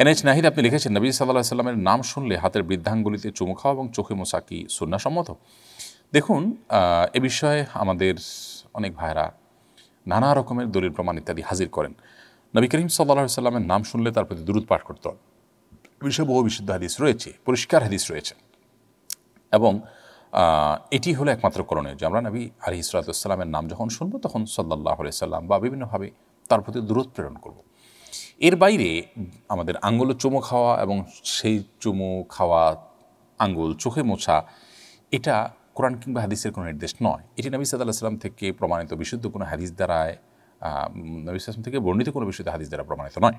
NH Nahid আপনি লিখেছেন নবী সাল্লাহ সাল্লামের নাম শুনলে হাতের বৃদ্ধাঙ্গুলিতে চুমু খাওয়া এবং চোখে মোশা কি দেখুন এ বিষয়ে আমাদের অনেক ভাইরা নানা রকমের দলিল প্রমাণ ইত্যাদি হাজির করেন নবী করিম সাল্লাহ সাল্লামের নাম শুনলে তার প্রতি দূরত পাঠ করত বিষয়ে বহু বিশুদ্ধ হাদিস রয়েছে পরিষ্কার হাদিস রয়েছে এবং এটি হলো একমাত্র করণীয় যে আমরা নবী আলি ইসরাতামের নাম যখন শুনবো তখন সাল্লাহ সাল্লাম বা বিভিন্নভাবে তার প্রতি দূরত প্রেরণ করবো এর বাইরে আমাদের আঙ্গুলের চুমো খাওয়া এবং সেই চুমো খাওয়া আঙ্গুল চোখে মোছা এটা কোরআন কিংবা হাদিসের কোনো নির্দেশ নয় এটি নবী সাদাল্লাহ সাল্লাম থেকে প্রমাণিত বিশুদ্ধ কোনো হাদিস দ্বারায় নবী সাল্লাম থেকে বর্ণিত কোনো বিশুদ্ধ হাদিস দ্বারা প্রমাণিত নয়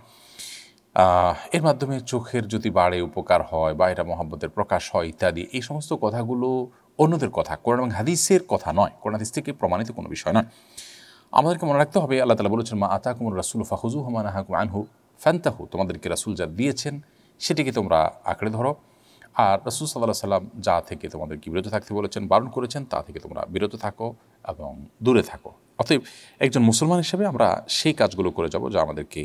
এর মাধ্যমে চোখের যদি বাড়ে উপকার হয় বা এটা মহাব্বতের প্রকাশ হয় ইত্যাদি এই সমস্ত কথাগুলো অন্যদের কথা কোরআন এবং হাদিসের কথা নয় কোরআন হাদিস থেকে প্রমাণিত কোনো বিষয় নয় আমাদেরকে মনে রাখতে হবে আল্লাহ তালা বলেছেন মা আতা কুমুর রাসুল ফাহুজু হমান আহাকু আনহু ফ্যান্তাহু তোমাদেরকে রাসুল যা দিয়েছেন সেটিকে তোমরা আঁকড়ে ধরো আর রসুল সাল্লাহ সাল্লাম যা থেকে তোমাদেরকে বিরত থাকতে বলেছেন বারণ করেছেন তা থেকে তোমরা বিরত থাকো এবং দূরে থাকো অতএব একজন মুসলমান হিসেবে আমরা সেই কাজগুলো করে যাব যা আমাদেরকে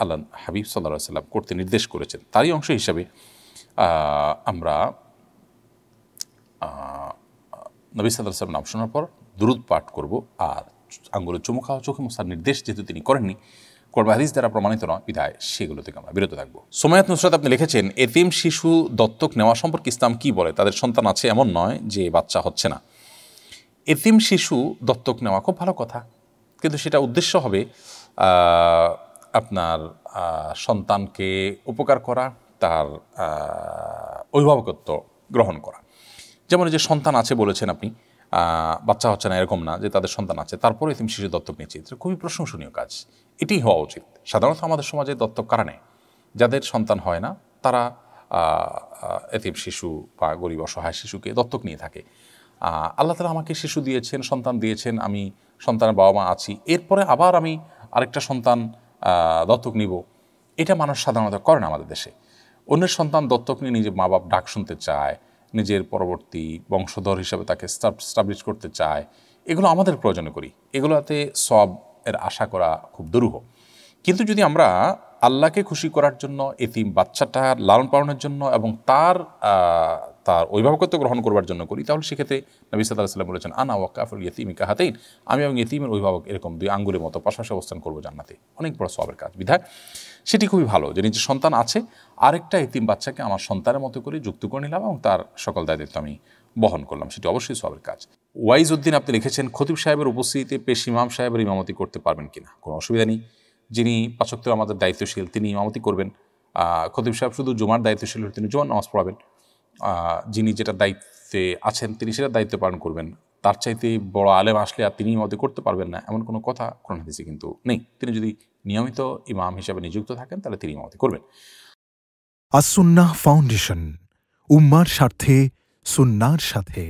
আল্লাহ হাবিব সাল্লাহ সাল্লাম করতে নির্দেশ করেছেন তারই অংশ হিসাবে আমরা নবী সাল্লাহ সাল্লাম নাম শোনার পর দ্রুত পাঠ করব আর আঙ্গুলের চুমু খাওয়া চোখে মুসার নির্দেশ যেহেতু তিনি করেননি কোরবা হাদিস দ্বারা প্রমাণিত নয় বিধায় সেগুলো থেকে আমরা বিরত থাকবো সোমায়াত নুসরাত আপনি লিখেছেন এতিম শিশু দত্তক নেওয়া সম্পর্কে ইসলাম কি বলে তাদের সন্তান আছে এমন নয় যে বাচ্চা হচ্ছে না এতিম শিশু দত্তক নেওয়া খুব ভালো কথা কিন্তু সেটা উদ্দেশ্য হবে আপনার সন্তানকে উপকার করা তার অভিভাবকত্ব গ্রহণ করা যেমন যে সন্তান আছে বলেছেন আপনি বাচ্চা হচ্ছে না এরকম না যে তাদের সন্তান আছে তারপরে তুমি শিশু দত্তক নিয়েছি এটা খুবই প্রশংসনীয় কাজ এটি হওয়া উচিত সাধারণত আমাদের সমাজে দত্তক কারণে যাদের সন্তান হয় না তারা এতিম শিশু বা গরিব অসহায় শিশুকে দত্তক নিয়ে থাকে আল্লাহ তালা আমাকে শিশু দিয়েছেন সন্তান দিয়েছেন আমি সন্তানের বাবা মা আছি এরপরে আবার আমি আরেকটা সন্তান দত্তক নিব এটা মানুষ সাধারণত করে না আমাদের দেশে অন্যের সন্তান দত্তক নিয়ে নিজের মা বাপ ডাক শুনতে চায় নিজের পরবর্তী বংশধর হিসাবে তাকে স্টাবলিশ করতে চায় এগুলো আমাদের প্রয়োজনে করি এগুলোতে সব এর আশা করা খুব দুরূহ কিন্তু যদি আমরা আল্লাহকে খুশি করার জন্য এতিম বাচ্চাটা লালন পালনের জন্য এবং তার তার অভিভাবকত্ব গ্রহণ করবার জন্য করি তাহলে সেক্ষেত্রে নবী সাদা সাল্লাম বলেছেন আনা ওয়াকাফুল ইয়তিম কাহাতেইন আমি এবং ইয়তিমের অভিভাবক এরকম দুই আঙ্গুলের মতো পাশাপাশি অবস্থান করবো জান্নাতে অনেক বড় সবের কাজ বিধায় সেটি খুবই ভালো যে নিজের সন্তান আছে আরেকটা এতিম বাচ্চাকে আমার সন্তানের মতো করে যুক্ত করে নিলাম এবং তার সকল দায়িত্ব আমি বহন করলাম সেটি অবশ্যই সবের কাজ ওয়াইজ উদ্দিন আপনি লিখেছেন খতিব সাহেবের উপস্থিতিতে পেশ ইমাম সাহেবের ইমামতি করতে পারবেন কিনা কোনো অসুবিধা নেই যিনি পাচকদের আমাদের দায়িত্বশীল তিনি ইমামতি করবেন খতিব সাহেব শুধু জুমার দায়িত্বশীল হলে তিনি জুমার নামাজ পড়াবেন যিনি যেটা দায়িত্বে আছেন তিনি সেটা দায়িত্ব পালন করবেন তার চাইতে বড় আলেম আসলে আর তিনি ইমামতি করতে পারবেন না এমন কোনো কথা কোরআন হাদিসে কিন্তু নেই তিনি যদি নিয়মিত ইমাম হিসাবে নিযুক্ত থাকেন তাহলে তিনি ইমামতি করবেন আসুন্না ফাউন্ডেশন উম্মার স্বার্থে সুন্নার সাথে